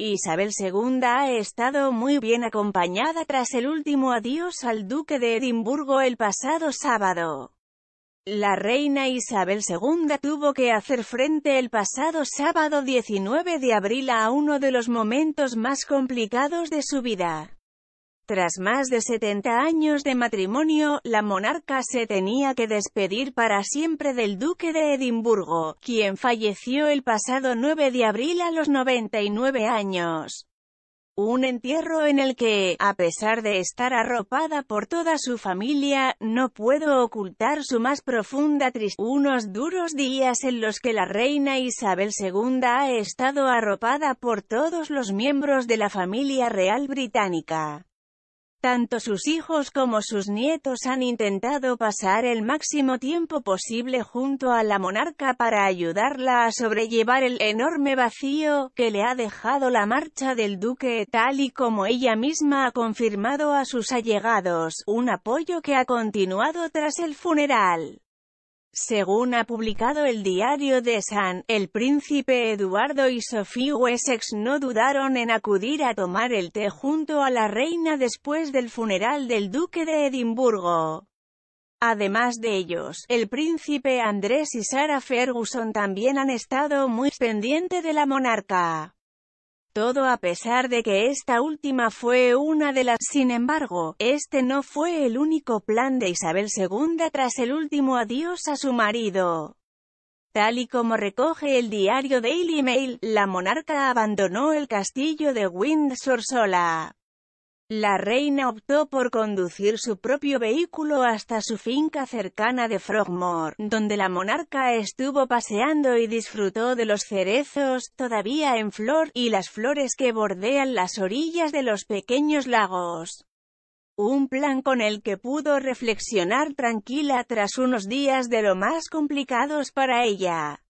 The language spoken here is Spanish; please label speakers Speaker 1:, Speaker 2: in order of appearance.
Speaker 1: Isabel II ha estado muy bien acompañada tras el último adiós al duque de Edimburgo el pasado sábado. La reina Isabel II tuvo que hacer frente el pasado sábado 19 de abril a uno de los momentos más complicados de su vida. Tras más de 70 años de matrimonio, la monarca se tenía que despedir para siempre del duque de Edimburgo, quien falleció el pasado 9 de abril a los 99 años. Un entierro en el que, a pesar de estar arropada por toda su familia, no puedo ocultar su más profunda tristeza. Unos duros días en los que la reina Isabel II ha estado arropada por todos los miembros de la familia real británica. Tanto sus hijos como sus nietos han intentado pasar el máximo tiempo posible junto a la monarca para ayudarla a sobrellevar el enorme vacío que le ha dejado la marcha del duque, tal y como ella misma ha confirmado a sus allegados, un apoyo que ha continuado tras el funeral. Según ha publicado el diario de San, el príncipe Eduardo y Sophie Wessex no dudaron en acudir a tomar el té junto a la reina después del funeral del duque de Edimburgo. Además de ellos, el príncipe Andrés y Sarah Ferguson también han estado muy pendiente de la monarca. Todo a pesar de que esta última fue una de las... Sin embargo, este no fue el único plan de Isabel II tras el último adiós a su marido. Tal y como recoge el diario Daily Mail, la monarca abandonó el castillo de Windsor sola. La reina optó por conducir su propio vehículo hasta su finca cercana de Frogmore, donde la monarca estuvo paseando y disfrutó de los cerezos, todavía en flor, y las flores que bordean las orillas de los pequeños lagos. Un plan con el que pudo reflexionar tranquila tras unos días de lo más complicados para ella.